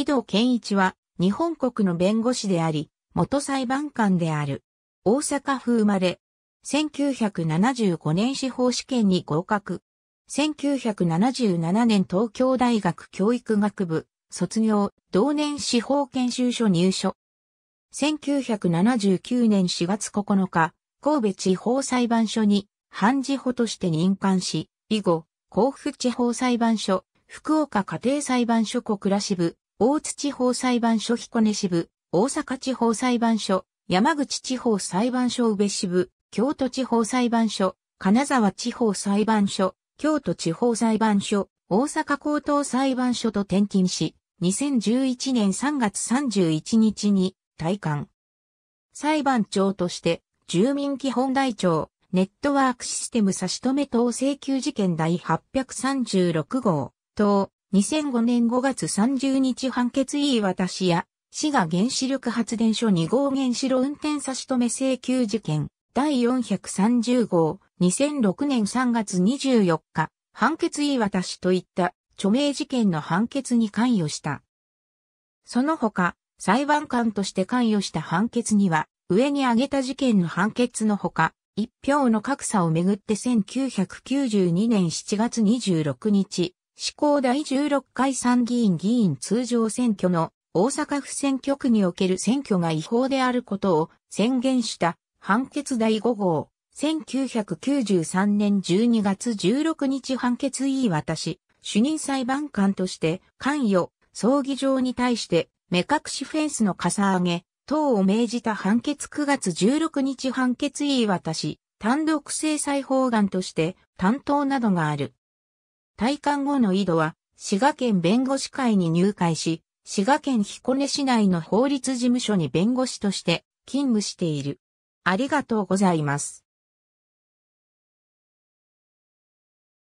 井戸健一は、日本国の弁護士であり、元裁判官である。大阪府生まれ。1975年司法試験に合格。1977年東京大学教育学部、卒業、同年司法研修所入所。1979年4月9日、神戸地方裁判所に、判事補として任官し、以後、甲府地方裁判所、福岡家庭裁判所小倉支部、大津地方裁判所彦根支部、大阪地方裁判所、山口地方裁判所宇部支部、京都地方裁判所、金沢地方裁判所、京都地方裁判所、大阪高等裁判所と転勤し、2011年3月31日に退官。裁判長として、住民基本台帳、ネットワークシステム差し止め等請求事件第836号等、2005年5月30日判決言い渡しや、滋賀原子力発電所2号原子炉運転差し止め請求事件、第430号、2006年3月24日、判決言い渡しといった著名事件の判決に関与した。その他、裁判官として関与した判決には、上に挙げた事件の判決のほか、一票の格差をめぐって1992年7月26日、施行第16回参議院議員通常選挙の大阪府選挙区における選挙が違法であることを宣言した判決第5号、1993年12月16日判決言い渡し、主任裁判官として関与、葬儀場に対して目隠しフェンスのかさ上げ等を命じた判決9月16日判決言い渡し、単独制裁法案として担当などがある。退官後の井戸は、滋賀県弁護士会に入会し、滋賀県彦根市内の法律事務所に弁護士として勤務している。ありがとうございます。